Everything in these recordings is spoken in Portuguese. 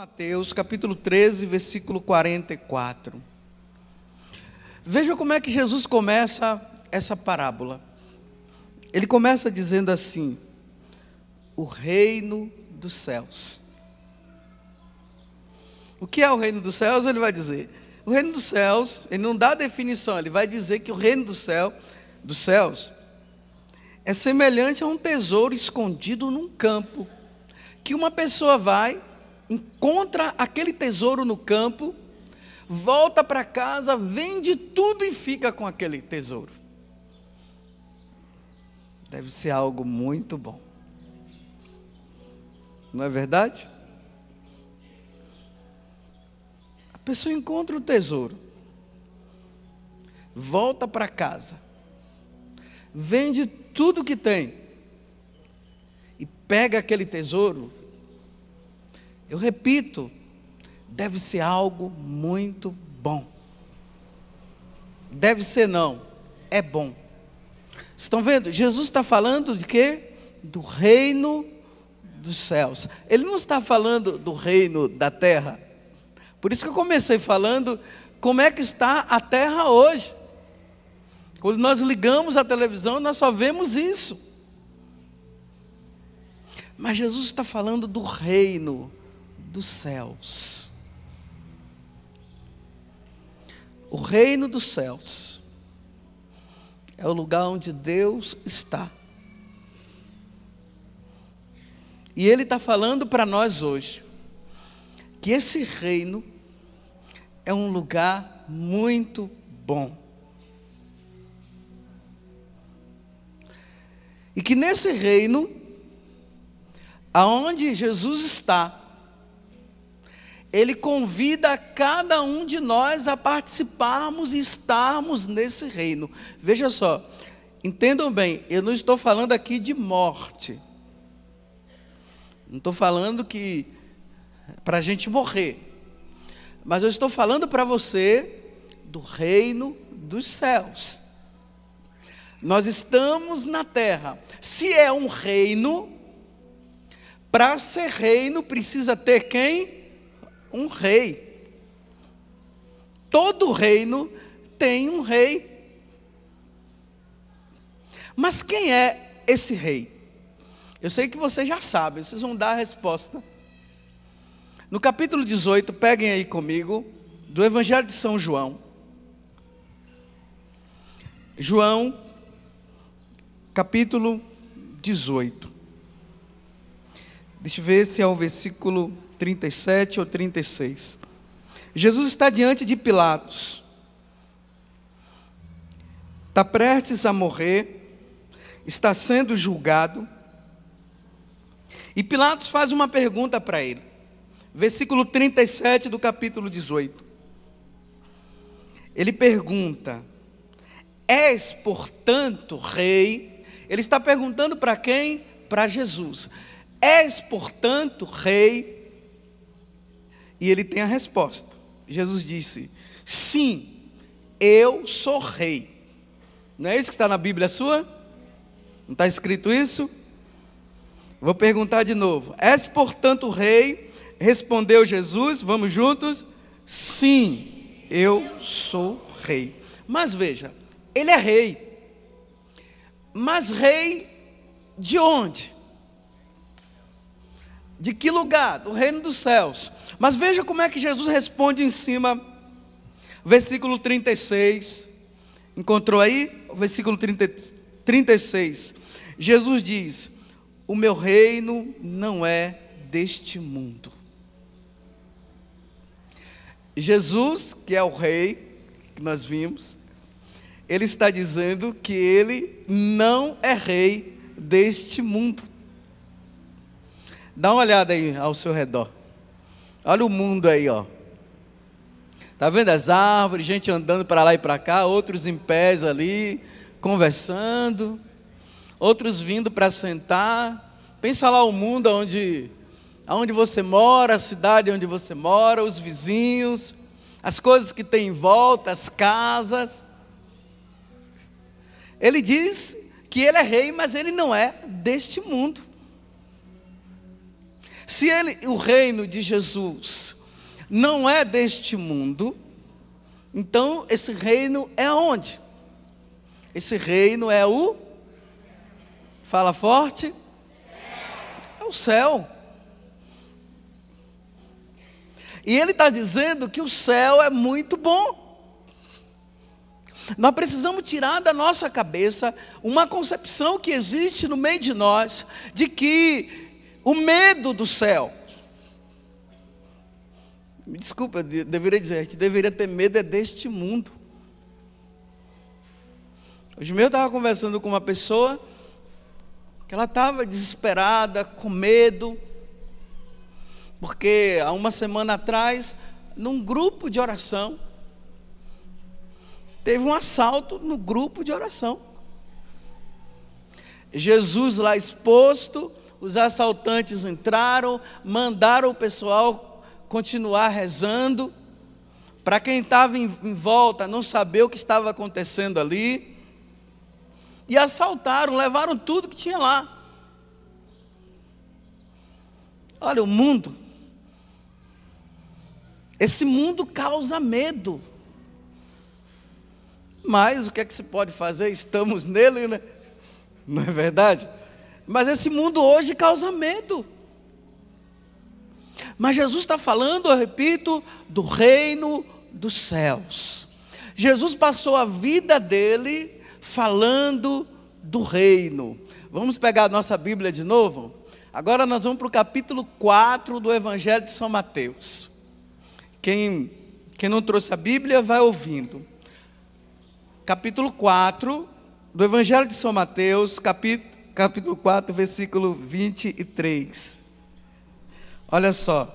Mateus, capítulo 13, versículo 44. Veja como é que Jesus começa essa parábola. Ele começa dizendo assim: O reino dos céus. O que é o reino dos céus? Ele vai dizer. O reino dos céus, ele não dá definição, ele vai dizer que o reino do céu, dos céus é semelhante a um tesouro escondido num campo, que uma pessoa vai encontra aquele tesouro no campo, volta para casa, vende tudo e fica com aquele tesouro. Deve ser algo muito bom. Não é verdade? A pessoa encontra o tesouro, volta para casa, vende tudo que tem e pega aquele tesouro eu repito, deve ser algo muito bom. Deve ser não, é bom. Estão vendo? Jesus está falando de quê? Do reino dos céus. Ele não está falando do reino da terra. Por isso que eu comecei falando como é que está a terra hoje. Quando nós ligamos a televisão, nós só vemos isso. Mas Jesus está falando do reino dos céus. O reino dos céus é o lugar onde Deus está. E Ele está falando para nós hoje que esse reino é um lugar muito bom. E que nesse reino, aonde Jesus está, ele convida cada um de nós a participarmos e estarmos nesse reino. Veja só, entendam bem, eu não estou falando aqui de morte. Não estou falando que para a gente morrer. Mas eu estou falando para você do reino dos céus. Nós estamos na terra. Se é um reino, para ser reino precisa ter quem? um rei. Todo reino tem um rei. Mas quem é esse rei? Eu sei que vocês já sabem, vocês vão dar a resposta. No capítulo 18, peguem aí comigo, do Evangelho de São João. João, capítulo 18. Deixa eu ver se é o versículo 37 ou 36. Jesus está diante de Pilatos. Está prestes a morrer, está sendo julgado. E Pilatos faz uma pergunta para ele. Versículo 37 do capítulo 18. Ele pergunta: És, portanto, rei? Ele está perguntando para quem? Para Jesus. És, portanto, rei? E ele tem a resposta. Jesus disse: Sim, eu sou rei. Não é isso que está na Bíblia sua? Não está escrito isso? Vou perguntar de novo. És, portanto, rei? Respondeu Jesus, vamos juntos? Sim, eu sou rei. Mas veja, ele é rei. Mas rei de onde? De que lugar? Do reino dos céus. Mas veja como é que Jesus responde em cima, versículo 36. Encontrou aí? Versículo 30, 36. Jesus diz: O meu reino não é deste mundo. Jesus, que é o rei, que nós vimos, ele está dizendo que ele não é rei deste mundo. Dá uma olhada aí ao seu redor. Olha o mundo aí, ó. Tá vendo as árvores, gente andando para lá e para cá, outros em pés ali, conversando, outros vindo para sentar. Pensa lá o mundo onde aonde você mora, a cidade onde você mora, os vizinhos, as coisas que tem em volta, as casas. Ele diz que ele é rei, mas ele não é deste mundo. Se ele, o reino de Jesus não é deste mundo, então esse reino é onde? Esse reino é o Fala forte. É o céu. E ele está dizendo que o céu é muito bom. Nós precisamos tirar da nossa cabeça uma concepção que existe no meio de nós de que o medo do céu. Me desculpa, deveria dizer, a gente deveria ter medo é deste mundo. Hoje mesmo eu estava conversando com uma pessoa que ela estava desesperada, com medo, porque há uma semana atrás, num grupo de oração, teve um assalto no grupo de oração. Jesus lá exposto, os assaltantes entraram, mandaram o pessoal continuar rezando. Para quem estava em, em, volta, não saber o que estava acontecendo ali. E assaltaram, levaram tudo que tinha lá. Olha, o mundo. Esse mundo causa medo. Mas o que é que se pode fazer? Estamos nele, né? Não é verdade? Mas esse mundo hoje causa medo. Mas Jesus está falando, eu repito, do reino dos céus. Jesus passou a vida dele falando do reino. Vamos pegar a nossa Bíblia de novo? Agora nós vamos para o capítulo 4 do Evangelho de São Mateus. Quem, quem não trouxe a Bíblia, vai ouvindo. Capítulo 4 do Evangelho de São Mateus, capítulo capítulo 4, versículo 23. Olha só.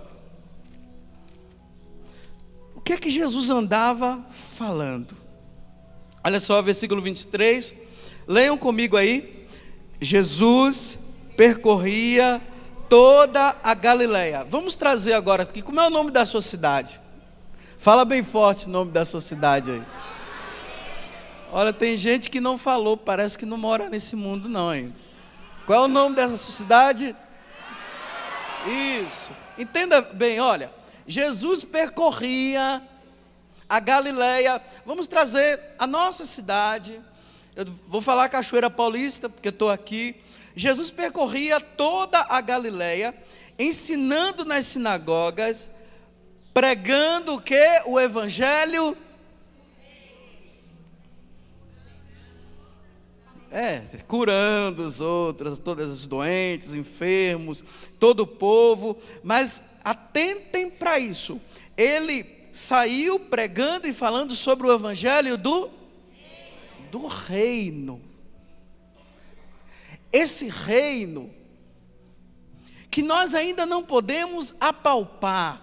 O que é que Jesus andava falando? Olha só, versículo 23. Leiam comigo aí. Jesus percorria toda a Galileia. Vamos trazer agora aqui, como é o nome da sua cidade? Fala bem forte o nome da sua cidade aí. Olha, tem gente que não falou, parece que não mora nesse mundo não, hein? Qual é o nome dessa cidade? Isso. Entenda bem, olha. Jesus percorria a Galileia. Vamos trazer a nossa cidade. Eu vou falar Cachoeira Paulista, porque estou aqui. Jesus percorria toda a Galileia, ensinando nas sinagogas, pregando o que? O Evangelho É, curando os outros, todos os doentes, enfermos, todo o povo, mas atentem para isso. Ele saiu pregando e falando sobre o evangelho do do reino. Esse reino que nós ainda não podemos apalpar.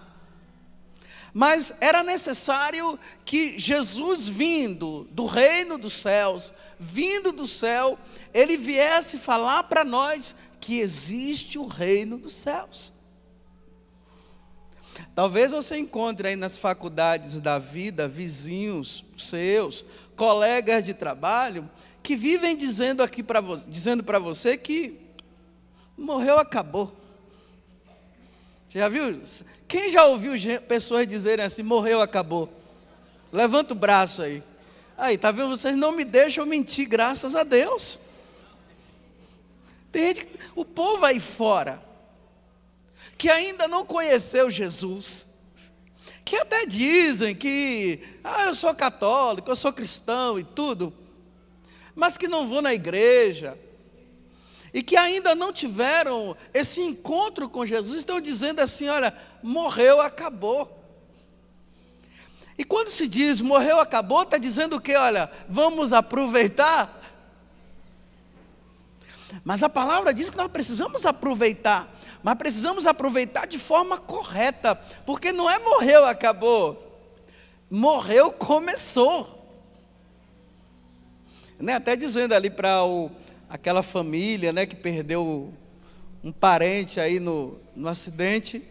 Mas era necessário que Jesus vindo do reino dos céus vindo do céu, ele viesse falar para nós que existe o reino dos céus. Talvez você encontre aí nas faculdades da vida vizinhos seus, colegas de trabalho, que vivem dizendo aqui para você, dizendo para você que morreu, acabou. Você já viu? Quem já ouviu pessoas dizerem assim, morreu, acabou? Levanta o braço aí. Aí, tá vendo? Vocês não me deixam mentir, graças a Deus. Tem gente, o povo aí fora, que ainda não conheceu Jesus, que até dizem que, ah, eu sou católico, eu sou cristão e tudo, mas que não vão na igreja, e que ainda não tiveram esse encontro com Jesus, estão dizendo assim: olha, morreu, acabou. E quando se diz morreu, acabou, está dizendo o que? Olha, vamos aproveitar. Mas a palavra diz que nós precisamos aproveitar, mas precisamos aproveitar de forma correta, porque não é morreu, acabou. Morreu, começou. Né? Até dizendo ali para aquela família né, que perdeu um parente aí no, no acidente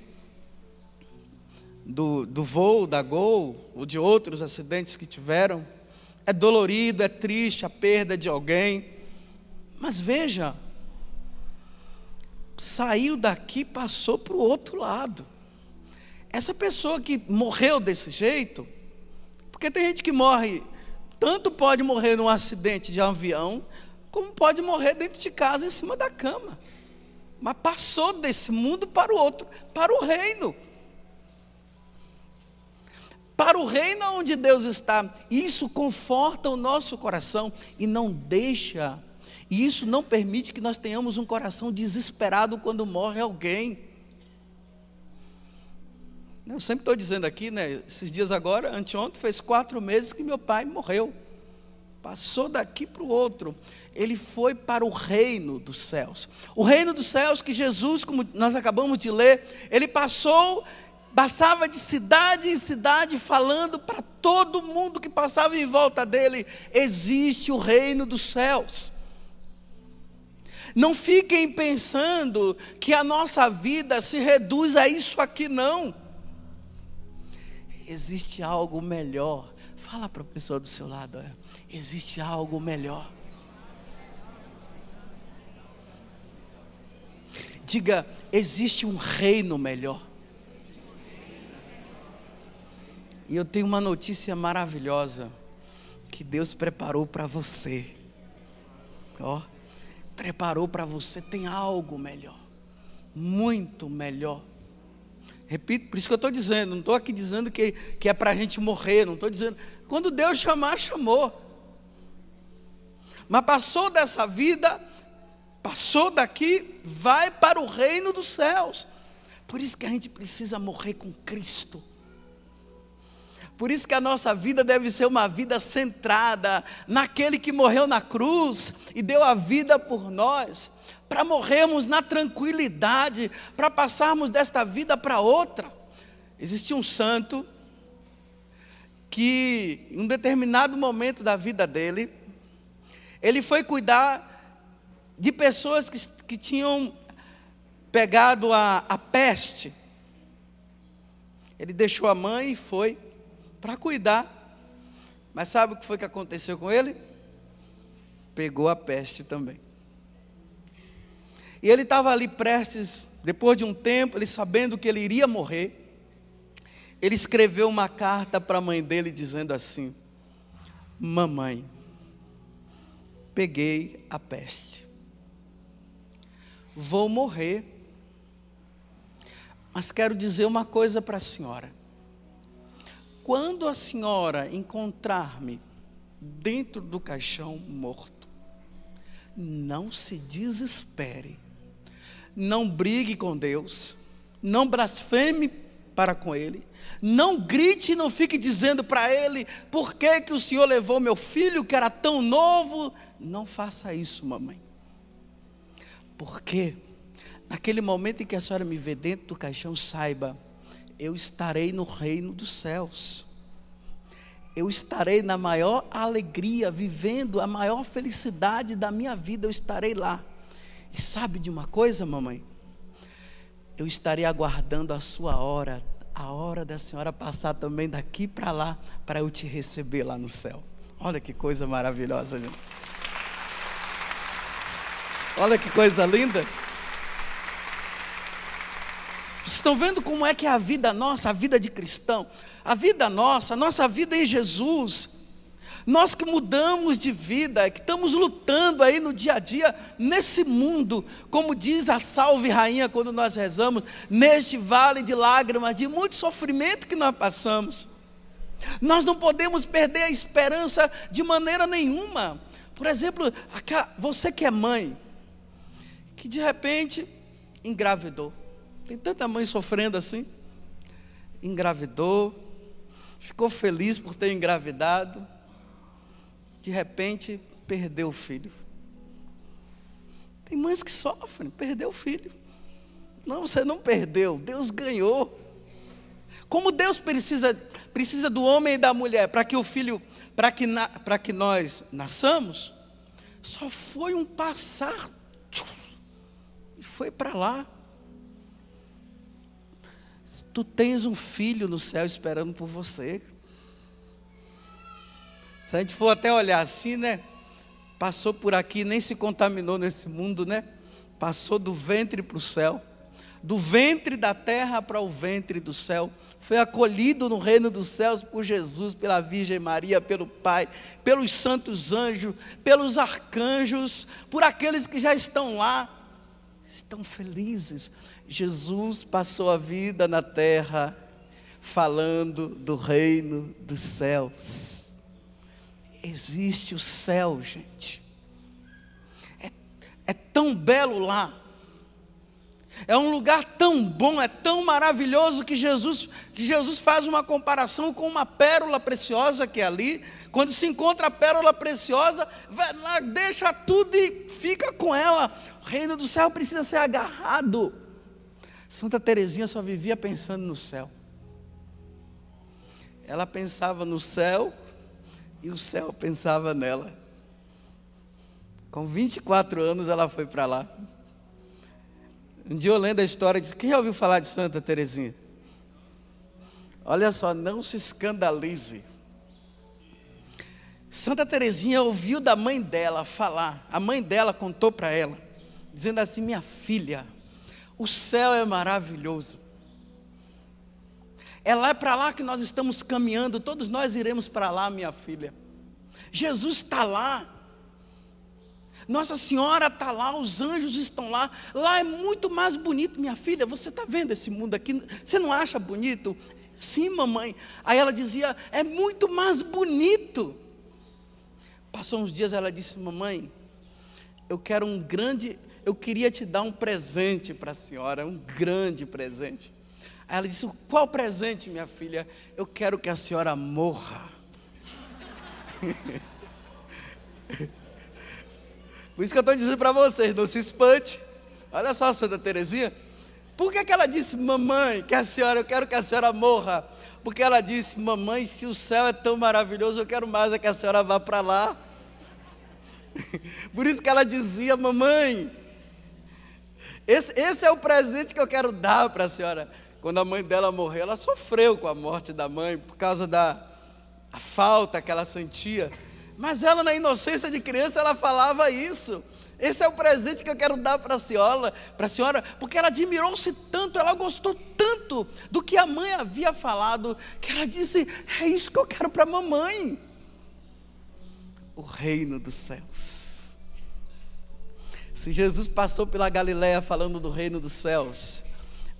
do, do voo, da Gol, ou de outros acidentes que tiveram. É dolorido, é triste a perda de alguém. Mas veja, saiu daqui, passou para o outro lado. Essa pessoa que morreu desse jeito, porque tem gente que morre, tanto pode morrer num acidente de avião, como pode morrer dentro de casa, em cima da cama. Mas passou desse mundo para o outro, para o reino para o reino onde Deus está. Isso conforta o nosso coração e não deixa, e isso não permite que nós tenhamos um coração desesperado quando morre alguém. Eu sempre estou dizendo aqui, né? Esses dias agora, anteontem, fez quatro meses que meu pai morreu. Passou daqui para o outro. Ele foi para o reino dos céus. O reino dos céus que Jesus, como nós acabamos de ler, ele passou passava de cidade em cidade falando para todo mundo que passava em volta dele: existe o reino dos céus. Não fiquem pensando que a nossa vida se reduz a isso aqui, não. Existe algo melhor. Fala para a pessoa do seu lado: é. existe algo melhor. Diga, existe um reino melhor. E eu tenho uma notícia maravilhosa que Deus preparou para você. Ó, oh, preparou para você tem algo melhor, muito melhor. Repito, por isso que eu estou dizendo, não estou aqui dizendo que, que é para a gente morrer, não estou dizendo. Quando Deus chamar, chamou. Mas passou dessa vida, passou daqui, vai para o reino dos céus. Por isso que a gente precisa morrer com Cristo por isso que a nossa vida deve ser uma vida centrada naquele que morreu na cruz e deu a vida por nós, para morrermos na tranquilidade, para passarmos desta vida para outra. Existia um santo que, em um determinado momento da vida dele, ele foi cuidar de pessoas que, que tinham pegado a, a peste. Ele deixou a mãe e foi para cuidar. Mas sabe o que foi que aconteceu com ele? Pegou a peste também. E ele estava ali prestes, depois de um tempo, ele sabendo que ele iria morrer, ele escreveu uma carta para a mãe dele dizendo assim: Mamãe, peguei a peste. Vou morrer. Mas quero dizer uma coisa para a senhora quando a senhora encontrar-me dentro do caixão morto, não se desespere, não brigue com Deus, não blasfeme para com Ele, não grite e não fique dizendo para Ele, por que, que o Senhor levou meu filho que era tão novo? Não faça isso, mamãe. Porque naquele momento em que a senhora me vê dentro do caixão, saiba, eu estarei no reino dos céus. Eu estarei na maior alegria, vivendo a maior felicidade da minha vida, eu estarei lá. E sabe de uma coisa, mamãe? Eu estarei aguardando a sua hora, a hora da senhora passar também daqui para lá, para eu te receber lá no céu. Olha que coisa maravilhosa, gente. Olha que coisa linda estão vendo como é que é a vida nossa, a vida de cristão, a vida nossa, a nossa vida em Jesus. Nós que mudamos de vida, que estamos lutando aí no dia a dia, nesse mundo, como diz a Salve Rainha quando nós rezamos, neste vale de lágrimas, de muito sofrimento que nós passamos. Nós não podemos perder a esperança de maneira nenhuma. Por exemplo, você que é mãe, que de repente engravidou tem tanta mãe sofrendo assim. Engravidou, ficou feliz por ter engravidado, de repente perdeu o filho. Tem mães que sofrem, perdeu o filho. Não, você não perdeu, Deus ganhou. Como Deus precisa, precisa do homem e da mulher para que o filho, para que, na, que nós nasçamos, só foi um passar e foi para lá. Tu tens um filho no céu esperando por você. Se a gente for até olhar assim, né? Passou por aqui, nem se contaminou nesse mundo, né? Passou do ventre para o céu, do ventre da terra para o ventre do céu. Foi acolhido no reino dos céus por Jesus, pela Virgem Maria, pelo Pai, pelos santos anjos, pelos arcanjos, por aqueles que já estão lá, estão felizes, Jesus passou a vida na terra falando do reino dos céus. Existe o céu, gente. É, é tão belo lá. É um lugar tão bom, é tão maravilhoso que Jesus, que Jesus faz uma comparação com uma pérola preciosa que é ali. Quando se encontra a pérola preciosa, vai lá, deixa tudo e fica com ela. O reino do céu precisa ser agarrado. Santa Teresinha só vivia pensando no céu. Ela pensava no céu e o céu pensava nela. Com 24 anos ela foi para lá. Um dia eu lendo a história, disse: Quem já ouviu falar de Santa Teresinha? Olha só, não se escandalize. Santa Teresinha ouviu da mãe dela falar. A mãe dela contou para ela, dizendo assim: Minha filha, o céu é maravilhoso. É lá para lá que nós estamos caminhando, todos nós iremos para lá, minha filha. Jesus está lá. Nossa Senhora está lá, os anjos estão lá. Lá é muito mais bonito, minha filha. Você está vendo esse mundo aqui? Você não acha bonito? Sim, mamãe. Aí ela dizia: é muito mais bonito. Passou uns dias, ela disse: Mamãe, eu quero um grande eu queria te dar um presente para a senhora, um grande presente. Aí ela disse: Qual presente, minha filha? Eu quero que a senhora morra. Por isso que eu estou dizendo para vocês: não se espante. Olha só, Santa Teresinha. Por que, que ela disse, mamãe, que a senhora, eu quero que a senhora morra? Porque ela disse, mamãe, se o céu é tão maravilhoso, eu quero mais é que a senhora vá para lá. Por isso que ela dizia, mamãe, esse, esse é o presente que eu quero dar para a senhora. Quando a mãe dela morreu, ela sofreu com a morte da mãe por causa da falta que ela sentia. Mas ela, na inocência de criança, ela falava isso. Esse é o presente que eu quero dar para a senhora, para a senhora, porque ela admirou-se tanto, ela gostou tanto do que a mãe havia falado, que ela disse: "É isso que eu quero para a mamãe". O reino dos céus. Se Jesus passou pela Galiléia falando do reino dos céus,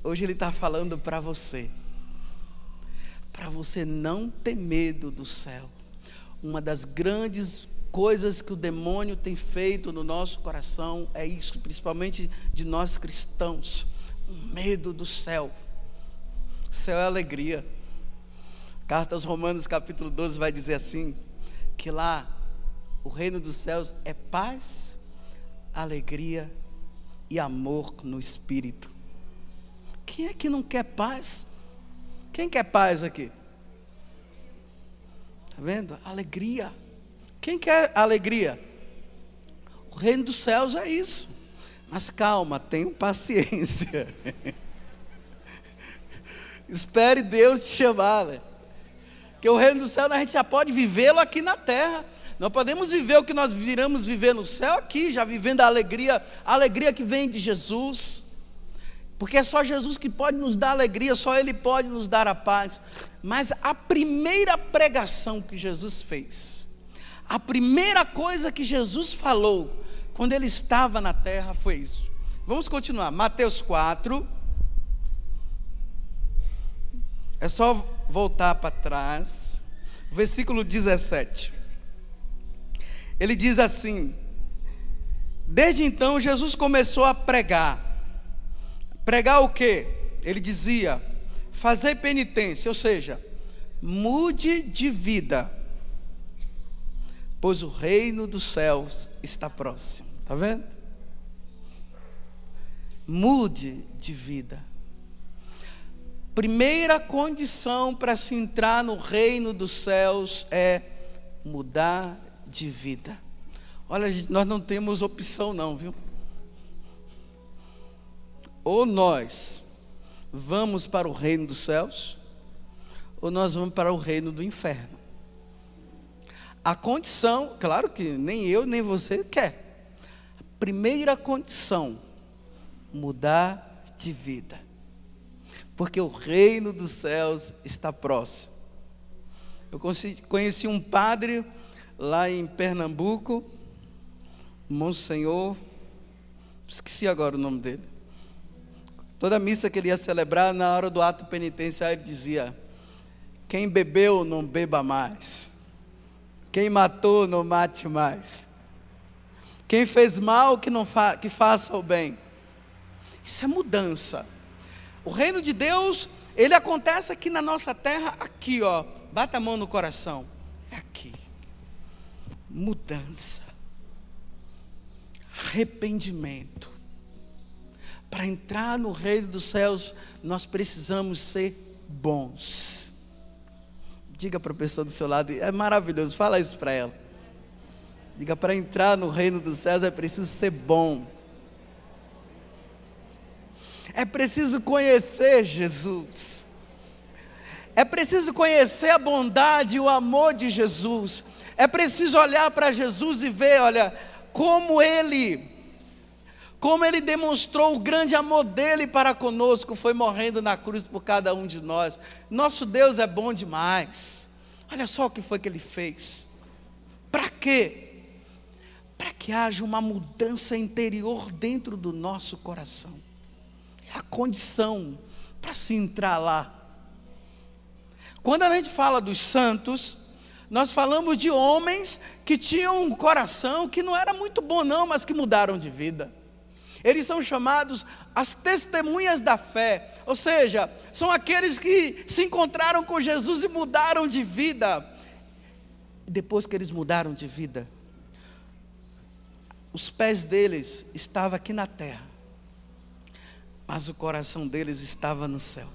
hoje Ele está falando para você, para você não ter medo do céu. Uma das grandes coisas que o demônio tem feito no nosso coração é isso, principalmente de nós cristãos: o medo do céu. O céu é alegria. Cartas Romanos, capítulo 12, vai dizer assim: que lá o reino dos céus é paz, alegria e amor no espírito. Quem é que não quer paz? Quem quer paz aqui? Está vendo? Alegria. Quem quer alegria? O reino dos céus é isso. Mas calma, tenham paciência. Espere Deus te chamar. Né? Porque o reino dos céus a gente já pode vivê-lo aqui na terra. Não podemos viver o que nós viramos viver no céu aqui, já vivendo a alegria, a alegria que vem de Jesus. Porque é só Jesus que pode nos dar alegria, só Ele pode nos dar a paz. Mas a primeira pregação que Jesus fez, a primeira coisa que Jesus falou quando Ele estava na terra foi isso. Vamos continuar, Mateus 4. É só voltar para trás, versículo 17. Ele diz assim: Desde então Jesus começou a pregar. Pregar o quê? Ele dizia: Fazer penitência, ou seja, mude de vida, pois o reino dos céus está próximo. Está vendo? Mude de vida. Primeira condição para se entrar no reino dos céus é mudar de vida. Olha, nós não temos opção não, viu? Ou nós vamos para o reino dos céus, ou nós vamos para o reino do inferno. A condição, claro que nem eu nem você quer. A primeira condição, mudar de vida. Porque o reino dos céus está próximo. Eu conheci um padre lá em Pernambuco, Monsenhor, esqueci agora o nome dele. Toda missa que ele ia celebrar, na hora do ato penitenciário, ele dizia: Quem bebeu, não beba mais. Quem matou, não mate mais. Quem fez mal, que, não fa que faça o bem. Isso é mudança. O reino de Deus, ele acontece aqui na nossa terra, aqui, ó. Bata a mão no coração. É aqui mudança, arrependimento. Para entrar no reino dos céus, nós precisamos ser bons. Diga para a pessoa do seu lado, é maravilhoso, fala isso para ela. Diga, para entrar no reino dos céus é preciso ser bom. É preciso conhecer Jesus. É preciso conhecer a bondade e o amor de Jesus. É preciso olhar para Jesus e ver, olha, como ele como ele demonstrou o grande amor dele para conosco, foi morrendo na cruz por cada um de nós. Nosso Deus é bom demais. Olha só o que foi que ele fez. Para quê? Para que haja uma mudança interior dentro do nosso coração. É a condição para se entrar lá. Quando a gente fala dos santos, nós falamos de homens que tinham um coração que não era muito bom, não, mas que mudaram de vida. Eles são chamados as testemunhas da fé, ou seja, são aqueles que se encontraram com Jesus e mudaram de vida. Depois que eles mudaram de vida, os pés deles estavam aqui na terra, mas o coração deles estava no céu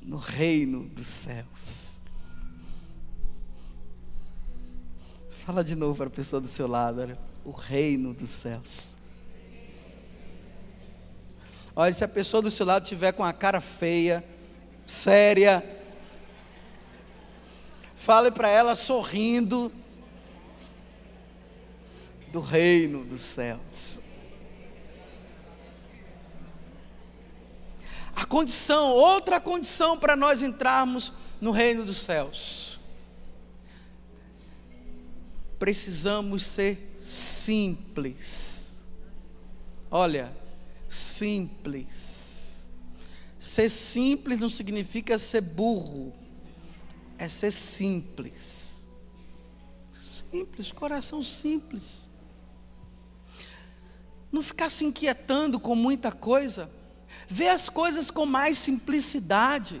no reino dos céus. Fala de novo para a pessoa do seu lado, o reino dos céus. Olha, se a pessoa do seu lado tiver com a cara feia, séria, fale para ela sorrindo do reino dos céus. A condição, outra condição para nós entrarmos no reino dos céus precisamos ser simples. Olha, simples. Ser simples não significa ser burro, é ser simples. Simples, coração simples. Não ficar se inquietando com muita coisa. Ver as coisas com mais simplicidade.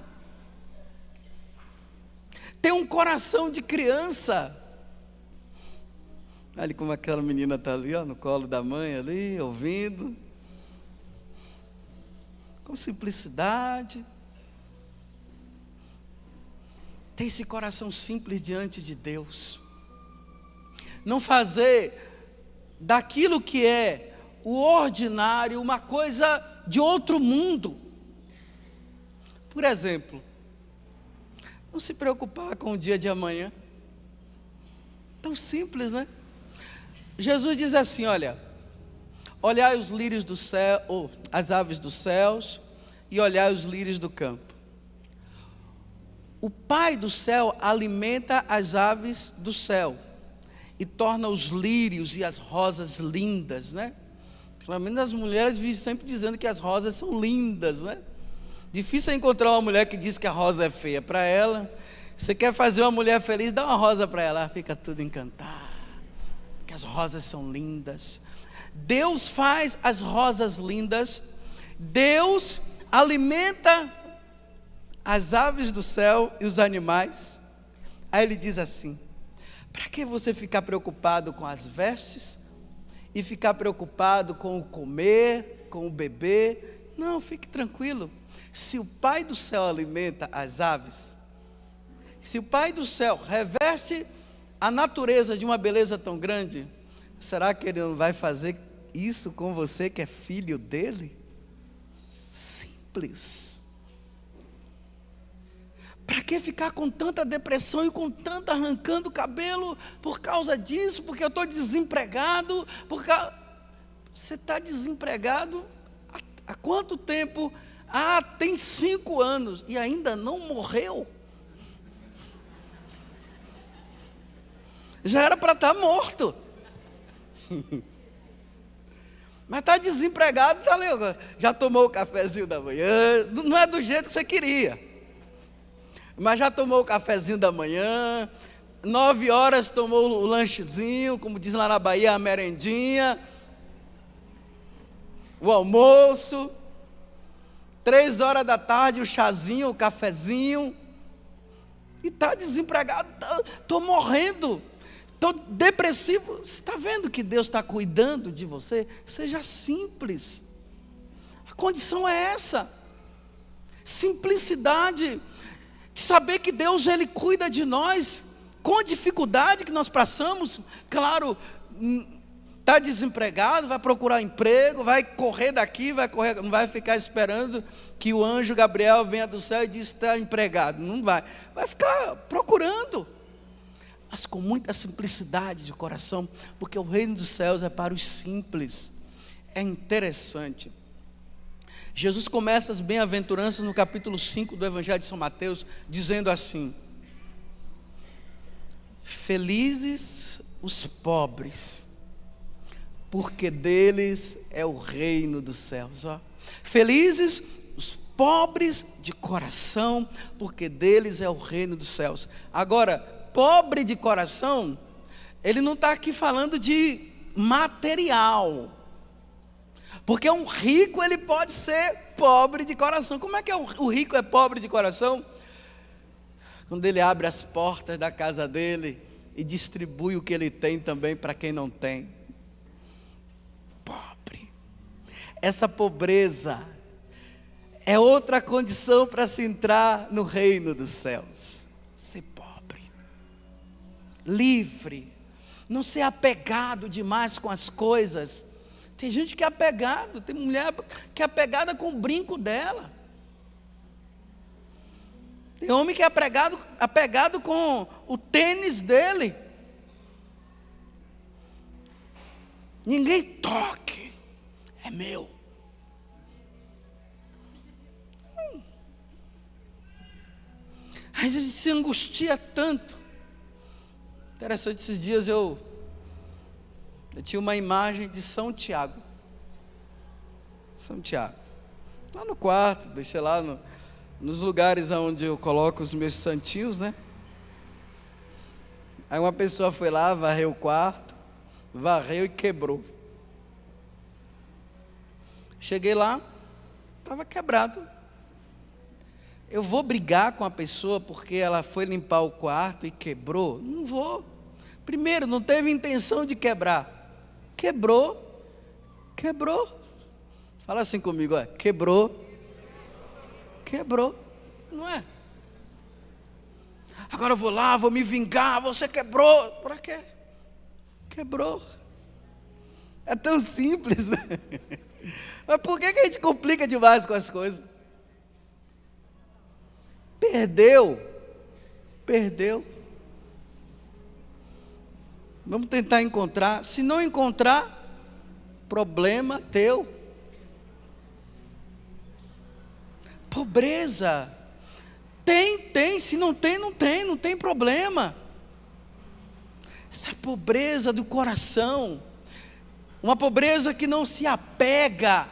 Ter um coração de criança Ali como aquela menina está ali, ó, no colo da mãe ali, ouvindo. Com simplicidade. Tem esse coração simples diante de Deus. Não fazer daquilo que é o ordinário uma coisa de outro mundo. Por exemplo, não se preocupar com o dia de amanhã. Tão simples, né? Jesus diz assim: olha, olhai os lírios do céu, ou as aves dos céus, e olhai os lírios do campo. O Pai do céu alimenta as aves do céu e torna os lírios e as rosas lindas, né? Pelo menos as mulheres vivem sempre dizendo que as rosas são lindas, né? Difícil é encontrar uma mulher que diz que a rosa é feia para ela. Você quer fazer uma mulher feliz, dá uma rosa para ela, ela fica tudo encantada que as rosas são lindas. Deus faz as rosas lindas. Deus alimenta as aves do céu e os animais. Aí ele diz assim: para que você ficar preocupado com as vestes e ficar preocupado com o comer, com o beber? Não, fique tranquilo. Se o Pai do céu alimenta as aves, se o Pai do céu reveste a natureza de uma beleza tão grande, será que ele não vai fazer isso com você que é filho dele? Simples. Para que ficar com tanta depressão e com tanto arrancando cabelo por causa disso? Porque eu estou desempregado. Por Você está desempregado há, há quanto tempo? Ah, tem cinco anos e ainda não morreu. já era para estar tá morto. Mas está desempregado, tá legal. já tomou o cafezinho da manhã, não é do jeito que você queria. Mas já tomou o cafezinho da manhã, nove horas tomou o lanchezinho, como diz lá na Bahia, a merendinha, o almoço, três horas da tarde o chazinho, o cafezinho, e está desempregado, estou tá, morrendo. Então, depressivo, você está vendo que Deus está cuidando de você? Seja simples. A condição é essa. Simplicidade. De saber que Deus, Ele cuida de nós. Com a dificuldade que nós passamos, claro, está hum, desempregado, vai procurar emprego, vai correr daqui, vai correr, não vai ficar esperando que o anjo Gabriel venha do céu e diz está empregado. Não vai. Vai ficar procurando mas com muita simplicidade de coração, porque o reino dos céus é para os simples. É interessante. Jesus começa as bem-aventuranças no capítulo 5 do Evangelho de São Mateus, dizendo assim: Felizes os pobres, porque deles é o reino dos céus. Ó. Felizes os pobres de coração, porque deles é o reino dos céus. Agora, pobre de coração, ele não está aqui falando de material. Porque um rico ele pode ser pobre de coração. Como é que é o rico é pobre de coração? Quando ele abre as portas da casa dele e distribui o que ele tem também para quem não tem. Pobre. Essa pobreza é outra condição para se entrar no reino dos céus. Ser livre, não ser apegado demais com as coisas. Tem gente que é apegado, tem mulher que é apegada com o brinco dela. Tem homem que é apegado, apegado com o tênis dele. Ninguém toque, é meu. Hum. A gente se angustia tanto Interessante, esses dias eu, eu tinha uma imagem de São Tiago. São Tiago. Lá no quarto, deixei lá no, nos lugares onde eu coloco os meus santinhos, né? Aí uma pessoa foi lá, varreu o quarto, varreu e quebrou. Cheguei lá, estava quebrado. Eu vou brigar com a pessoa porque ela foi limpar o quarto e quebrou? Não vou. Primeiro, não teve intenção de quebrar. Quebrou. Quebrou. Fala assim comigo, ó. Quebrou. Quebrou. Não é? Agora eu vou lá, vou me vingar. Você quebrou. Para quê? Quebrou. É tão simples. Né? Mas por que, que a gente complica demais com as coisas? Perdeu. Perdeu. Vamos tentar encontrar. Se não encontrar, problema teu. Pobreza. Tem, tem. Se não tem, não tem. Não tem problema. Essa pobreza do coração. Uma pobreza que não se apega.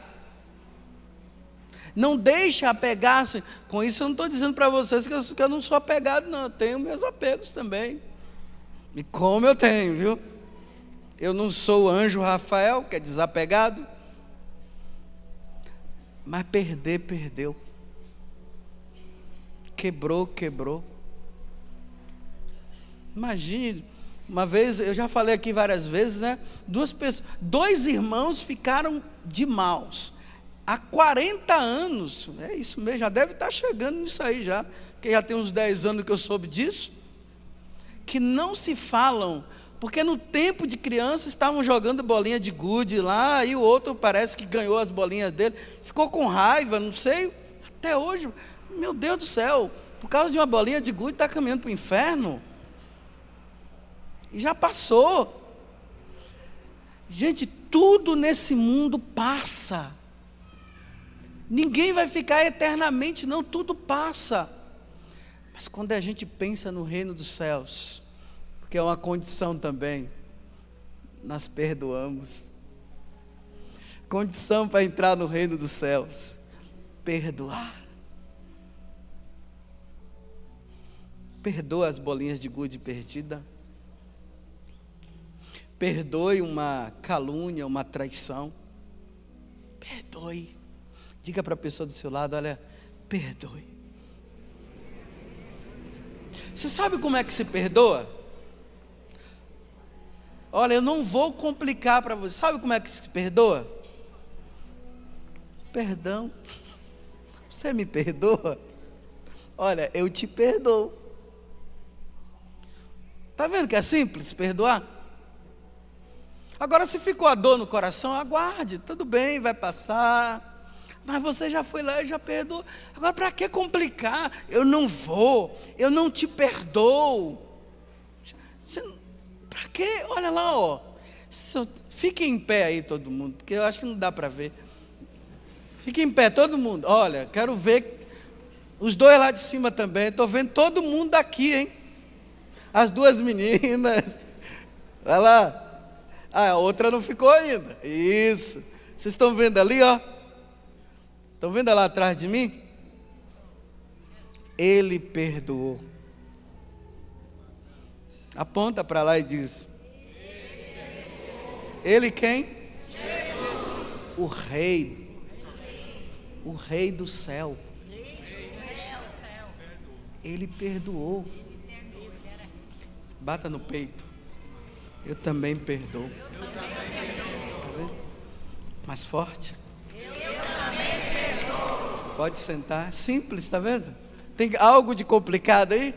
Não deixa apegar-se. Com isso, eu não estou dizendo para vocês que eu, que eu não sou apegado, não. Eu tenho meus apegos também. E como eu tenho, viu? Eu não sou o anjo Rafael, que é desapegado. Mas perder, perdeu. Quebrou, quebrou. Imagine, uma vez, eu já falei aqui várias vezes, né? Duas pessoas, dois irmãos ficaram de maus. Há 40 anos, é isso mesmo, já deve estar chegando nisso aí já, porque já tem uns 10 anos que eu soube disso que não se falam, porque no tempo de criança estavam jogando bolinha de gude lá, e o outro parece que ganhou as bolinhas dele, ficou com raiva, não sei, até hoje, meu Deus do céu, por causa de uma bolinha de gude está caminhando para o inferno. E já passou. Gente, tudo nesse mundo passa. Ninguém vai ficar eternamente, não, tudo passa. Mas quando a gente pensa no reino dos céus, porque é uma condição também. Nós perdoamos. Condição para entrar no reino dos céus: perdoar. Perdoa as bolinhas de gude perdida. Perdoe uma calúnia, uma traição. Perdoe. Diga para a pessoa do seu lado: olha, perdoe. Você sabe como é que se perdoa? Olha, eu não vou complicar para você. Sabe como é que se perdoa? Perdão. Você me perdoa? Olha, eu te perdoo. Tá vendo que é simples perdoar? Agora, se ficou a dor no coração, aguarde, tudo bem, vai passar. Mas você já foi lá e já perdoou. Agora, para que complicar? Eu não vou, eu não te perdoo. Para quê? Olha lá, ó. Fiquem em pé aí todo mundo, porque eu acho que não dá para ver. Fiquem em pé todo mundo. Olha, quero ver os dois lá de cima também. Estou vendo todo mundo aqui, hein? As duas meninas. Vai lá. Ah, a outra não ficou ainda. Isso. Vocês estão vendo ali, ó? Estão vendo lá atrás de mim? Ele perdoou. Aponta para lá e diz: Ele quem? Jesus. O Rei. O Rei do céu. Ele perdoou. Bata no peito. Eu também perdoo. Tá Mais forte. Pode sentar. Simples, tá vendo? Tem algo de complicado aí?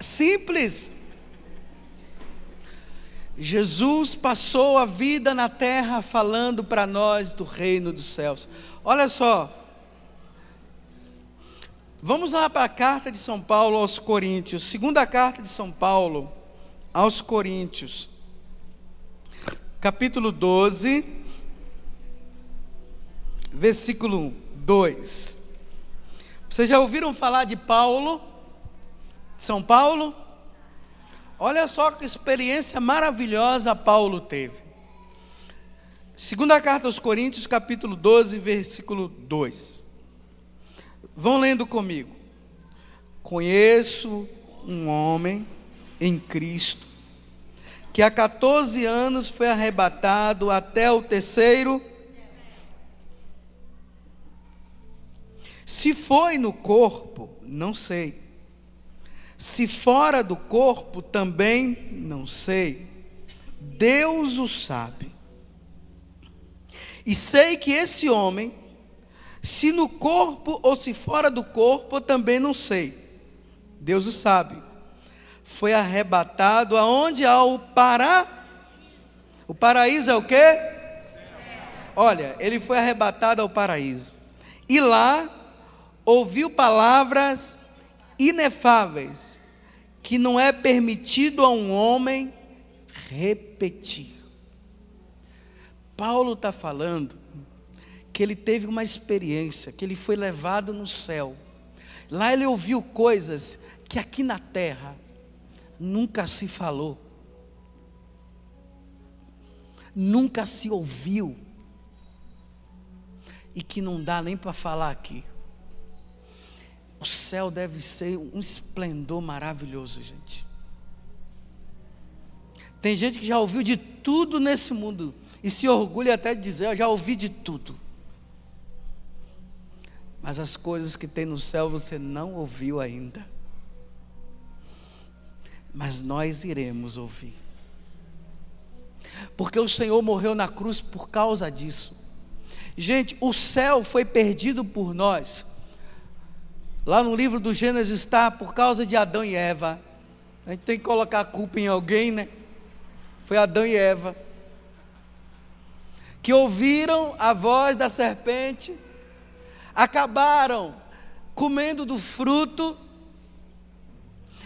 Simples. Jesus passou a vida na terra falando para nós do reino dos céus. Olha só. Vamos lá para a carta de São Paulo aos Coríntios. Segunda carta de São Paulo aos Coríntios. Capítulo 12, versículo 2. Vocês já ouviram falar de Paulo? São Paulo. Olha só que experiência maravilhosa Paulo teve. Segunda carta aos Coríntios, capítulo 12, versículo 2. Vão lendo comigo. Conheço um homem em Cristo que há 14 anos foi arrebatado até o terceiro. Se foi no corpo, não sei. Se fora do corpo, também não sei. Deus o sabe. E sei que esse homem, se no corpo ou se fora do corpo, eu também não sei. Deus o sabe. Foi arrebatado aonde ao o Pará. O paraíso é o quê? Olha, ele foi arrebatado ao paraíso. E lá ouviu palavras inefáveis que não é permitido a um homem repetir. Paulo está falando que ele teve uma experiência, que ele foi levado no céu. Lá ele ouviu coisas que aqui na terra nunca se falou, nunca se ouviu, e que não dá nem para falar aqui. O céu deve ser um esplendor maravilhoso, gente. Tem gente que já ouviu de tudo nesse mundo e se orgulha até de dizer: Eu já ouvi de tudo. Mas as coisas que tem no céu você não ouviu ainda. Mas nós iremos ouvir. Porque o Senhor morreu na cruz por causa disso. Gente, o céu foi perdido por nós Lá no livro do Gênesis está por causa de Adão e Eva. A gente tem que colocar a culpa em alguém, né? Foi Adão e Eva. Que ouviram a voz da serpente, acabaram comendo do fruto,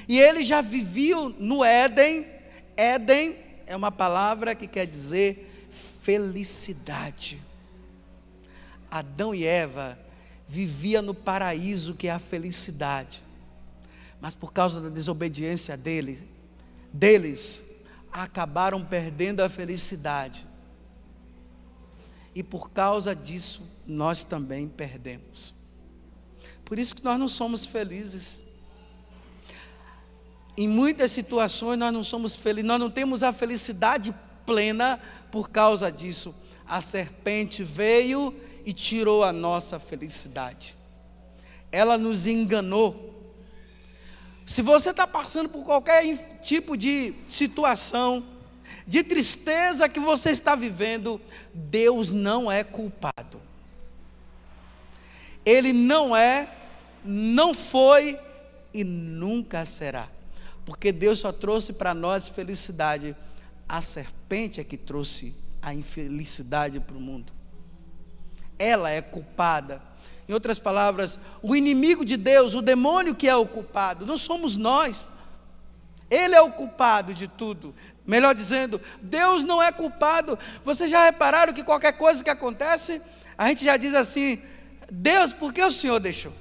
e eles já viviam no Éden. Éden é uma palavra que quer dizer felicidade. Adão e Eva vivia no paraíso que é a felicidade. Mas por causa da desobediência dele, deles, acabaram perdendo a felicidade. E por causa disso, nós também perdemos. Por isso que nós não somos felizes. Em muitas situações nós não somos felizes, nós não temos a felicidade plena por causa disso. A serpente veio e tirou a nossa felicidade. Ela nos enganou. Se você está passando por qualquer tipo de situação, de tristeza que você está vivendo, Deus não é culpado. Ele não é, não foi e nunca será. Porque Deus só trouxe para nós felicidade. A serpente é que trouxe a infelicidade para o mundo ela é culpada. Em outras palavras, o inimigo de Deus, o demônio que é o culpado, não somos nós. Ele é o culpado de tudo. Melhor dizendo, Deus não é culpado. Vocês já repararam que qualquer coisa que acontece, a gente já diz assim: Deus, por que o Senhor deixou?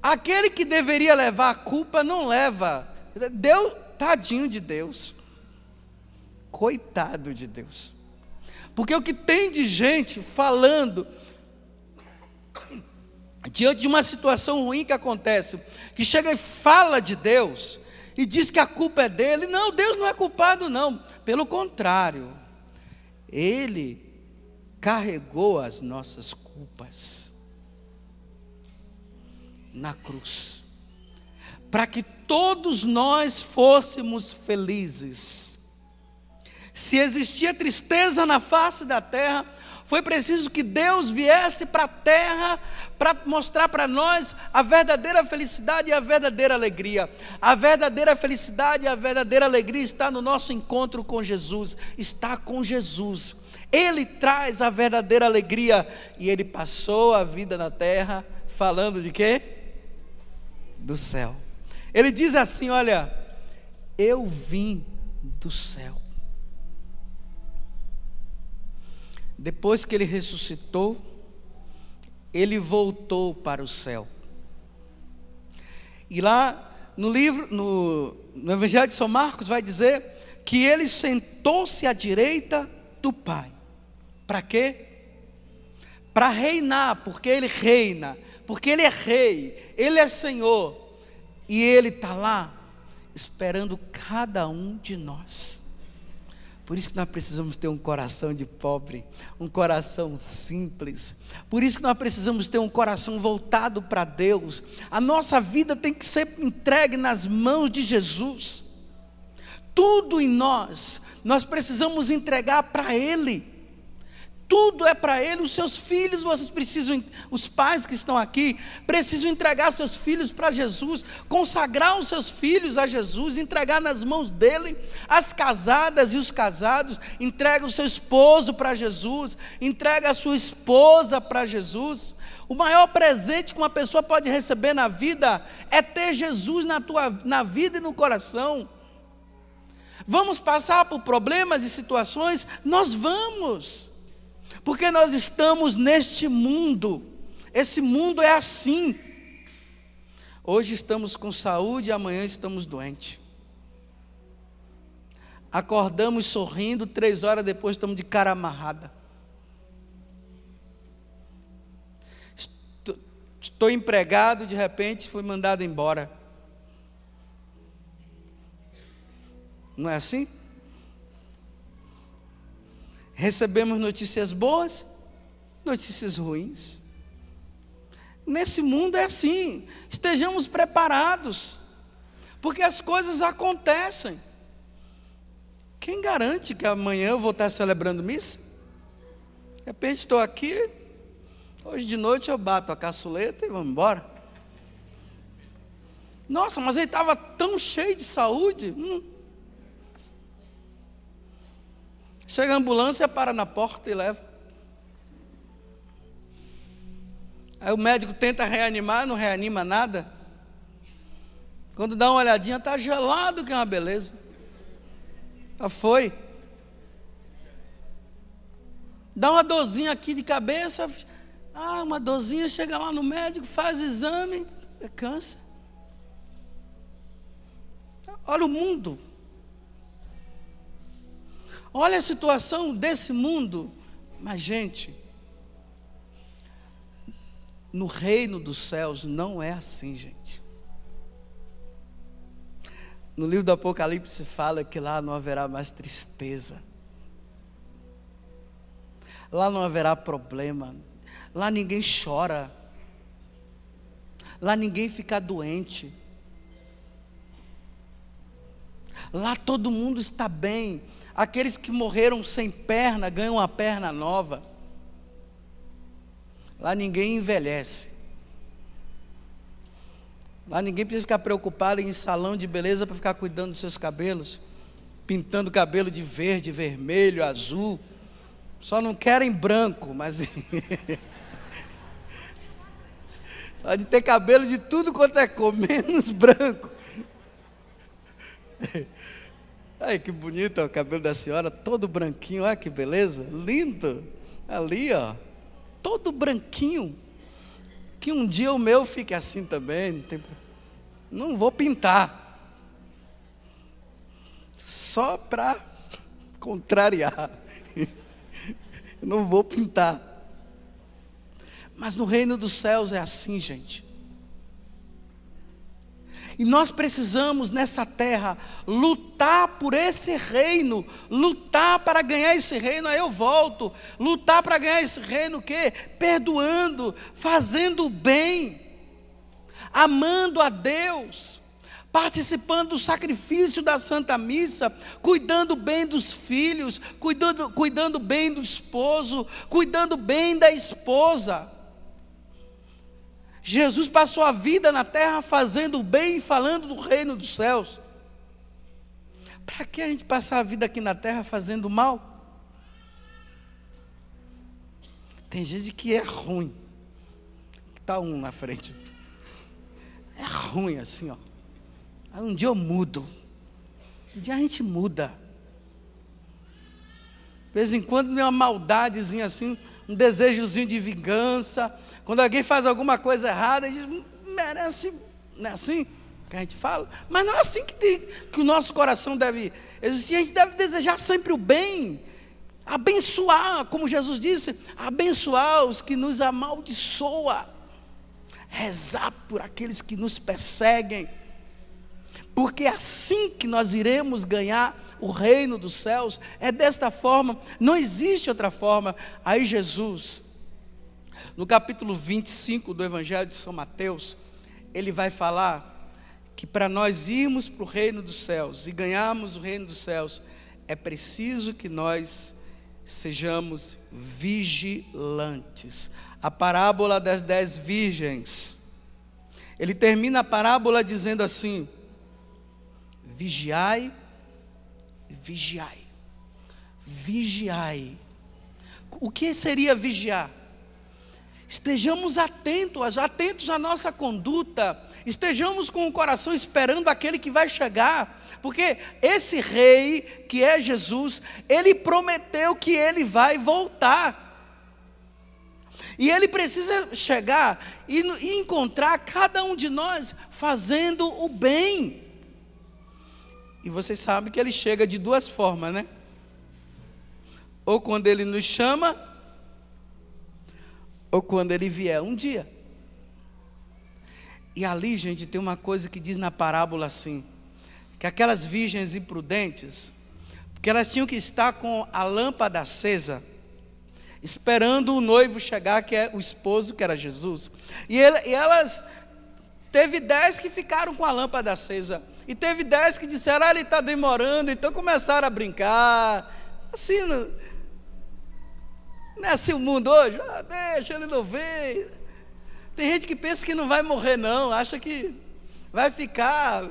Aquele que deveria levar a culpa não leva. Deus, tadinho de Deus. Coitado de Deus. Porque o que tem de gente falando diante de uma situação ruim que acontece, que chega e fala de Deus e diz que a culpa é dele. Não, Deus não é culpado, não. Pelo contrário, ele carregou as nossas culpas na cruz, para que todos nós fôssemos felizes se existia tristeza na face da terra, foi preciso que Deus viesse para a terra para mostrar para nós a verdadeira felicidade e a verdadeira alegria. A verdadeira felicidade e a verdadeira alegria está no nosso encontro com Jesus, está com Jesus. Ele traz a verdadeira alegria e ele passou a vida na terra falando de quê? Do céu. Ele diz assim, olha, eu vim do céu. Depois que ele ressuscitou, ele voltou para o céu. E lá no livro, no, no Evangelho de São Marcos, vai dizer que ele sentou-se à direita do Pai. Para quê? Para reinar, porque ele reina, porque ele é rei, ele é Senhor. E ele está lá esperando cada um de nós. Por isso que nós precisamos ter um coração de pobre, um coração simples. Por isso que nós precisamos ter um coração voltado para Deus. A nossa vida tem que ser entregue nas mãos de Jesus. Tudo em nós, nós precisamos entregar para Ele tudo é para ele. Os seus filhos, vocês precisam, os pais que estão aqui, precisam entregar seus filhos para Jesus, consagrar os seus filhos a Jesus, entregar nas mãos dele. As casadas e os casados, entrega o seu esposo para Jesus, entrega a sua esposa para Jesus. O maior presente que uma pessoa pode receber na vida é ter Jesus na, tua, na vida e no coração. Vamos passar por problemas e situações? Nós vamos. Porque nós estamos neste mundo. Esse mundo é assim. Hoje estamos com saúde, amanhã estamos doentes. Acordamos sorrindo, três horas depois estamos de cara amarrada. Estou, estou empregado, de repente fui mandado embora. Não é assim? Recebemos notícias boas, notícias ruins. Nesse mundo é assim. Estejamos preparados, porque as coisas acontecem. Quem garante que amanhã eu vou estar celebrando missa? De repente estou aqui, hoje de noite eu bato a caçuleta e vamos embora. Nossa, mas ele estava tão cheio de saúde. Hum. Chega a ambulância, para na porta e leva. Aí o médico tenta reanimar, não reanima nada. Quando dá uma olhadinha, está gelado, que é uma beleza. Já foi. Dá uma dorzinha aqui de cabeça. Ah, uma dorzinha, chega lá no médico, faz exame, é câncer. Olha o mundo. Olha a situação desse mundo. Mas, gente, no reino dos céus não é assim, gente. No livro do Apocalipse fala que lá não haverá mais tristeza, lá não haverá problema, lá ninguém chora, lá ninguém fica doente, lá todo mundo está bem Aqueles que morreram sem perna ganham uma perna nova. Lá ninguém envelhece. Lá ninguém precisa ficar preocupado em salão de beleza para ficar cuidando dos seus cabelos, pintando cabelo de verde, vermelho, azul. Só não querem branco, mas. Pode ter cabelo de tudo quanto é cor, menos branco. Ai, que bonito o cabelo da senhora, todo branquinho, olha que beleza, lindo. Ali, ó, todo branquinho. Que um dia o meu fique assim também, não, tem... não vou pintar. Só para contrariar. não vou pintar. Mas no reino dos céus é assim, gente. E nós precisamos nessa terra lutar por esse reino, lutar para ganhar esse reino, aí eu volto, lutar para ganhar esse reino o quê? Perdoando, fazendo o bem, amando a Deus, participando do sacrifício da Santa Missa, cuidando bem dos filhos, cuidando, cuidando bem do esposo, cuidando bem da esposa Jesus passou a vida na terra fazendo o bem e falando do reino dos céus. Para que a gente passar a vida aqui na terra fazendo mal? Tem gente que é ruim. Está um na frente. É ruim assim, ó. um dia eu mudo. Um dia a gente muda. De vez em quando tem uma maldadezinha assim, um desejozinho de vingança, quando alguém faz alguma coisa errada, diz, hum, merece, não é assim que a gente fala? Mas não é assim que, tem, que o nosso coração deve existir. A gente deve desejar sempre o bem, abençoar, como Jesus disse, abençoar os que nos amaldiçoa, rezar por aqueles que nos perseguem, porque é assim que nós iremos ganhar o reino dos céus, é desta forma, não existe outra forma. Aí Jesus no capítulo 25 do Evangelho de São Mateus, ele vai falar que para nós irmos para o reino dos céus e ganharmos o reino dos céus, é preciso que nós sejamos vigilantes. A parábola das dez virgens. Ele termina a parábola dizendo assim: vigiai, vigiai, vigiai. O que seria vigiar? Estejamos atentos, atentos à nossa conduta, estejamos com o coração esperando aquele que vai chegar, porque esse rei, que é Jesus, ele prometeu que ele vai voltar. E ele precisa chegar e encontrar cada um de nós fazendo o bem. E vocês sabem que ele chega de duas formas, né? Ou quando ele nos chama, ou quando ele vier um dia. E ali, gente, tem uma coisa que diz na parábola assim: que aquelas virgens imprudentes, porque elas tinham que estar com a lâmpada acesa, esperando o noivo chegar, que é o esposo, que era Jesus. E, ele, e elas, teve dez que ficaram com a lâmpada acesa, e teve dez que disseram, ah, ele está demorando, então começaram a brincar, assim, não é assim o mundo hoje? Ah, deixa, ele não vem. Tem gente que pensa que não vai morrer, não, acha que vai ficar.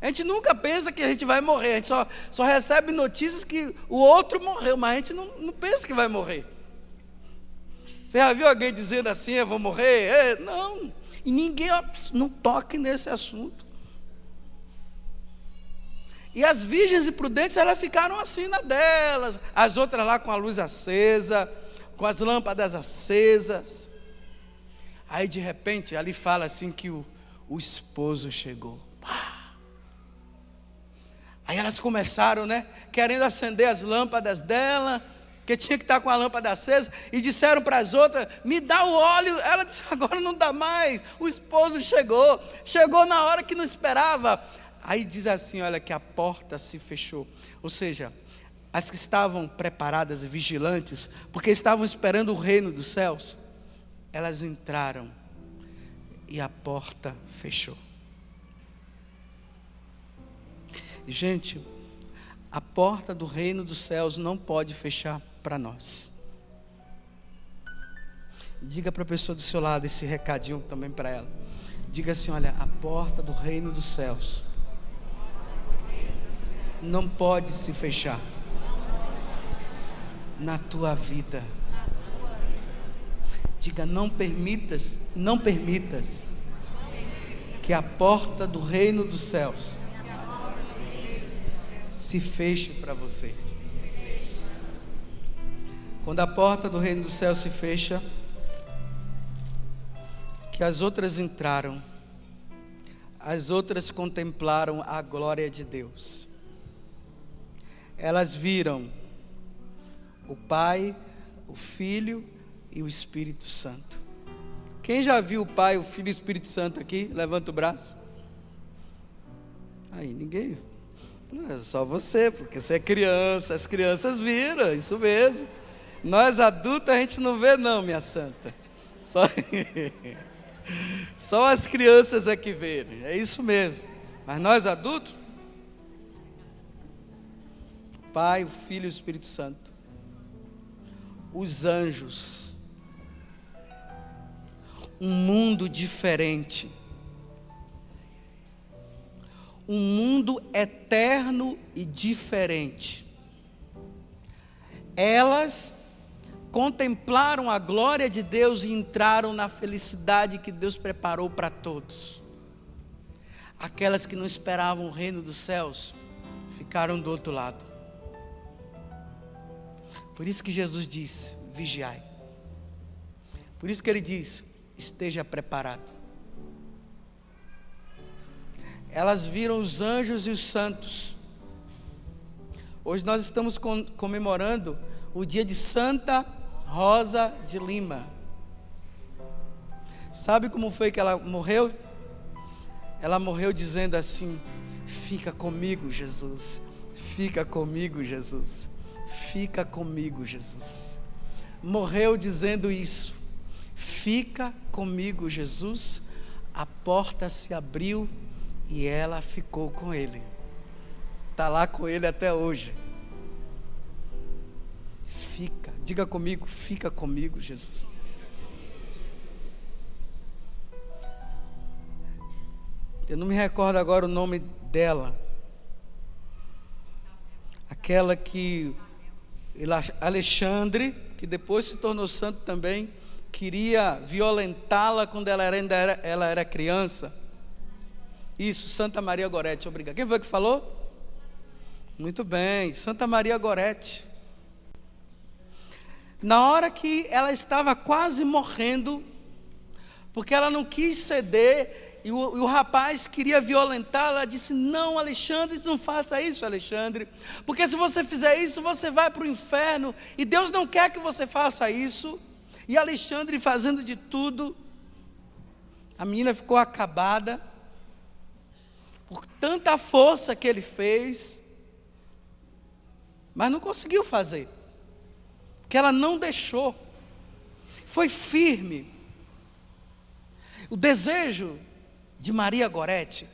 A gente nunca pensa que a gente vai morrer, a gente só, só recebe notícias que o outro morreu, mas a gente não, não pensa que vai morrer. Você já viu alguém dizendo assim, eu vou morrer? É, não. E ninguém não toque nesse assunto. E as virgens e prudentes, elas ficaram assim na delas, as outras lá com a luz acesa, com as lâmpadas acesas. Aí de repente, ali fala assim que o, o esposo chegou. Aí elas começaram, né, querendo acender as lâmpadas dela, que tinha que estar com a lâmpada acesa, e disseram para as outras: "Me dá o óleo". Ela disse: "Agora não dá mais. O esposo chegou. Chegou na hora que não esperava". Aí diz assim: olha, que a porta se fechou. Ou seja, as que estavam preparadas e vigilantes, porque estavam esperando o reino dos céus, elas entraram e a porta fechou. Gente, a porta do reino dos céus não pode fechar para nós. Diga para a pessoa do seu lado esse recadinho também para ela. Diga assim: olha, a porta do reino dos céus não pode se fechar na tua vida. Diga, não permitas, não permitas que a porta do reino dos céus se feche para você. Quando a porta do reino dos céus se fecha, que as outras entraram, as outras contemplaram a glória de Deus. Elas viram o Pai, o Filho e o Espírito Santo. Quem já viu o Pai, o Filho e o Espírito Santo aqui? Levanta o braço. Aí, ninguém. Não, é só você, porque você é criança, as crianças viram, isso mesmo. Nós adultos a gente não vê, não, minha santa. Só, só as crianças é que vêem, né? é isso mesmo. Mas nós adultos, Pai, o Filho e o Espírito Santo. Os anjos. Um mundo diferente. Um mundo eterno e diferente. Elas contemplaram a glória de Deus e entraram na felicidade que Deus preparou para todos. Aquelas que não esperavam o reino dos céus ficaram do outro lado. Por isso que Jesus diz vigiai. Por isso que ele diz: esteja preparado. Elas viram os anjos e os santos. Hoje nós estamos comemorando o dia de Santa Rosa de Lima. Sabe como foi que ela morreu? Ela morreu dizendo assim: Fica comigo, Jesus. Fica comigo, Jesus. Fica comigo, Jesus. Morreu dizendo isso. Fica comigo, Jesus. A porta se abriu e ela ficou com ele. Está lá com ele até hoje. Fica, diga comigo, fica comigo, Jesus. Eu não me recordo agora o nome dela. Aquela que Alexandre, que depois se tornou santo também, queria violentá-la quando ela era, ela era criança. Isso, Santa Maria Gorete, obrigado. Quem foi que falou? Muito bem, Santa Maria Gorete. Na hora que ela estava quase morrendo, porque ela não quis ceder e o, e o rapaz queria violentá-la, disse: Não, Alexandre, não faça isso, Alexandre, porque se você fizer isso, você vai para o inferno, e Deus não quer que você faça isso. E Alexandre fazendo de tudo, a menina ficou acabada, por tanta força que ele fez, mas não conseguiu fazer, porque ela não deixou, foi firme. O desejo de Maria Gorete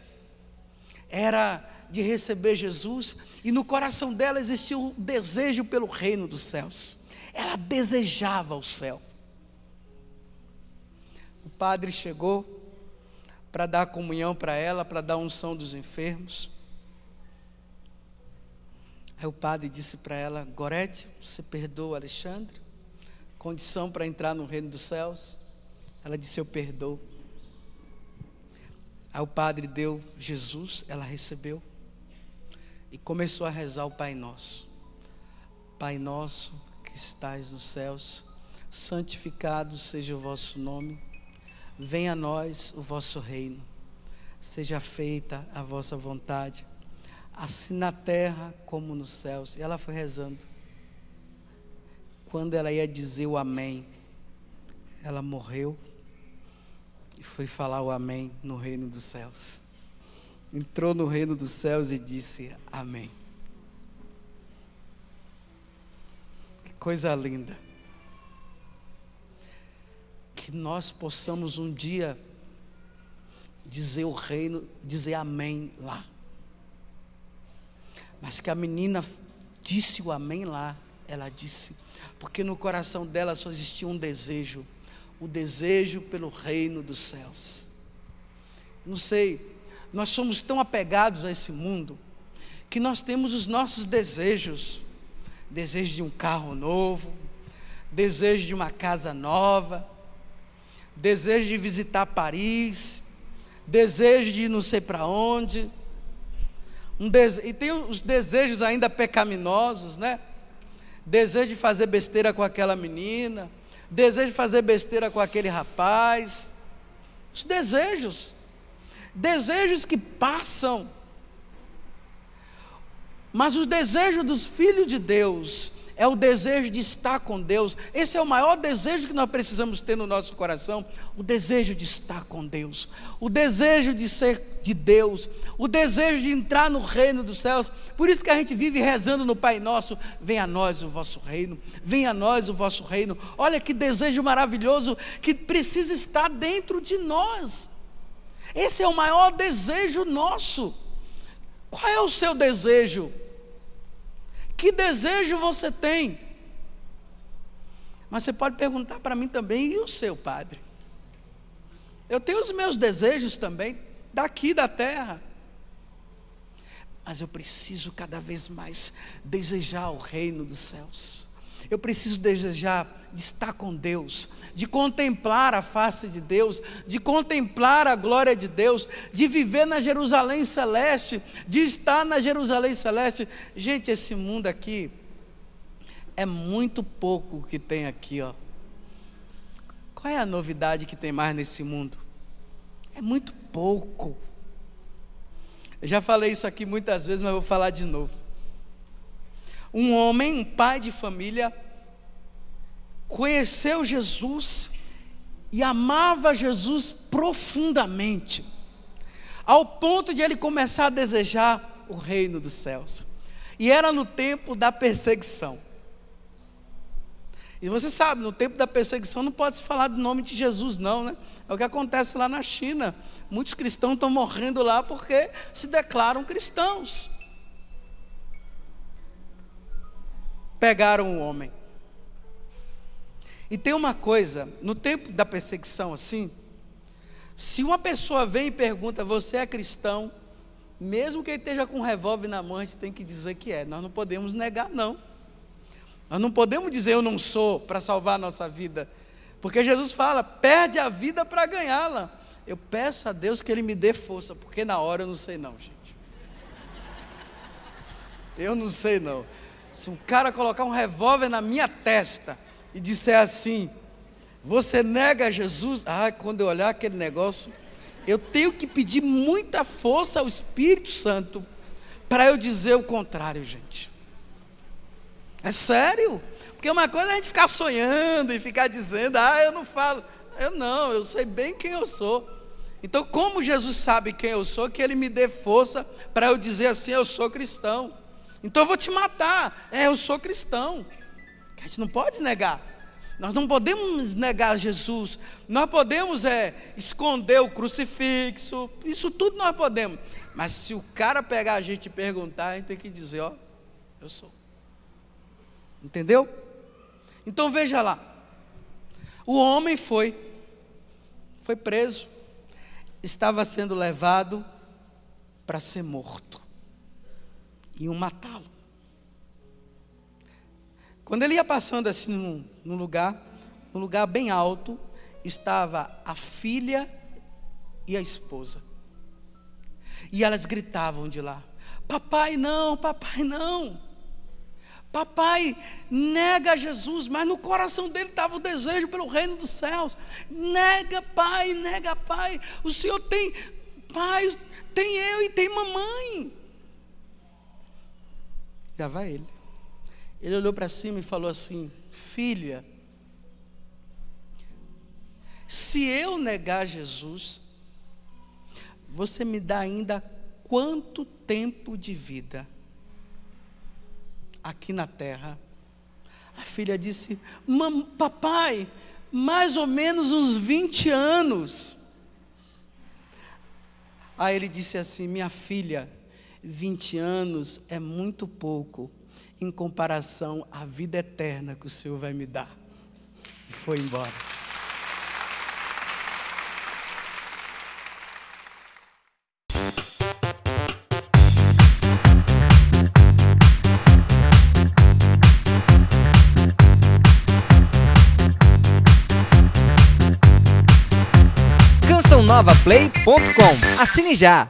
era de receber Jesus e no coração dela existia um desejo pelo reino dos céus. Ela desejava o céu. O padre chegou para dar comunhão para ela, para dar unção dos enfermos. Aí o padre disse para ela: Gorete, você perdoa Alexandre? Condição para entrar no reino dos céus? Ela disse: Eu perdoo. Aí o padre deu Jesus, ela recebeu e começou a rezar o Pai Nosso. Pai Nosso que estais nos céus, santificado seja o vosso nome, venha a nós o vosso reino, seja feita a vossa vontade, assim na terra como nos céus. E ela foi rezando. Quando ela ia dizer o Amém, ela morreu e foi falar o Amém no reino dos céus. Entrou no reino dos céus e disse Amém. Que coisa linda. Que nós possamos um dia dizer o reino, dizer Amém lá. Mas que a menina disse o Amém lá, ela disse, porque no coração dela só existia um desejo o desejo pelo reino dos céus. Não sei, nós somos tão apegados a esse mundo que nós temos os nossos desejos desejo de um carro novo, desejo de uma casa nova, desejo de visitar Paris, desejo de não sei para onde. Um dese... E tem os desejos ainda pecaminosos, né? Desejo de fazer besteira com aquela menina desejo fazer besteira com aquele rapaz. Os desejos, desejos que passam. Mas os desejos dos filhos de Deus é o desejo de estar com Deus. Esse é o maior desejo que nós precisamos ter no nosso coração: o desejo de estar com Deus, o desejo de ser de Deus, o desejo de entrar no reino dos céus. Por isso que a gente vive rezando no Pai Nosso: venha a nós o vosso reino, venha a nós o vosso reino. Olha que desejo maravilhoso que precisa estar dentro de nós. Esse é o maior desejo nosso. Qual é o seu desejo? Que desejo você tem? Mas você pode perguntar para mim também, e o seu padre? Eu tenho os meus desejos também, daqui da terra. Mas eu preciso cada vez mais desejar o reino dos céus. Eu preciso desejar de estar com Deus, de contemplar a face de Deus, de contemplar a glória de Deus, de viver na Jerusalém Celeste, de estar na Jerusalém Celeste. Gente, esse mundo aqui é muito pouco que tem aqui, ó. Qual é a novidade que tem mais nesse mundo? É muito pouco. Eu já falei isso aqui muitas vezes, mas vou falar de novo um homem, um pai de família, conheceu Jesus e amava Jesus profundamente, ao ponto de ele começar a desejar o reino dos céus. E era no tempo da perseguição. E você sabe, no tempo da perseguição não pode se falar do nome de Jesus, não, né? É o que acontece lá na China. Muitos cristãos estão morrendo lá porque se declaram cristãos. pegaram o homem. E tem uma coisa, no tempo da perseguição assim, se uma pessoa vem e pergunta, você é cristão, mesmo que ele esteja com um revólver na mão, a gente tem que dizer que é. Nós não podemos negar, não. Nós não podemos dizer eu não sou para salvar a nossa vida. Porque Jesus fala, perde a vida para ganhá-la. Eu peço a Deus que Ele me dê força, porque na hora eu não sei não, gente. Eu não sei não. Se um cara colocar um revólver na minha testa e disser assim: Você nega Jesus? Ah, quando eu olhar aquele negócio, eu tenho que pedir muita força ao Espírito Santo para eu dizer o contrário, gente. É sério? Porque uma coisa é a gente ficar sonhando e ficar dizendo: Ah, eu não falo. Eu não, eu sei bem quem eu sou. Então, como Jesus sabe quem eu sou, que ele me dê força para eu dizer assim: Eu sou cristão então eu vou te matar. É, eu sou cristão. A gente não pode negar. Nós não podemos negar Jesus. Nós podemos é, esconder o crucifixo. Isso tudo nós podemos. Mas se o cara pegar a gente e perguntar, a gente tem que dizer: Ó, eu sou. Entendeu? Então veja lá. O homem foi. Foi preso. Estava sendo levado para ser morto iam matá-lo. Quando ele ia passando assim num, num lugar, num lugar bem alto, estava a filha e a esposa. E elas gritavam de lá: Papai, não, papai, não. Papai nega Jesus, mas no coração dele estava o desejo pelo reino dos céus. Nega, pai, nega, pai. O Senhor tem pai, tem eu e tem mamãe. Já vai ele. Ele olhou para cima e falou assim: Filha, se eu negar Jesus, você me dá ainda quanto tempo de vida aqui na terra? A filha disse: Papai, mais ou menos uns 20 anos. Aí ele disse assim: Minha filha, 20 anos é muito pouco em comparação à vida eterna que o Senhor vai me dar. E foi embora. Nova Play.com. Assine já!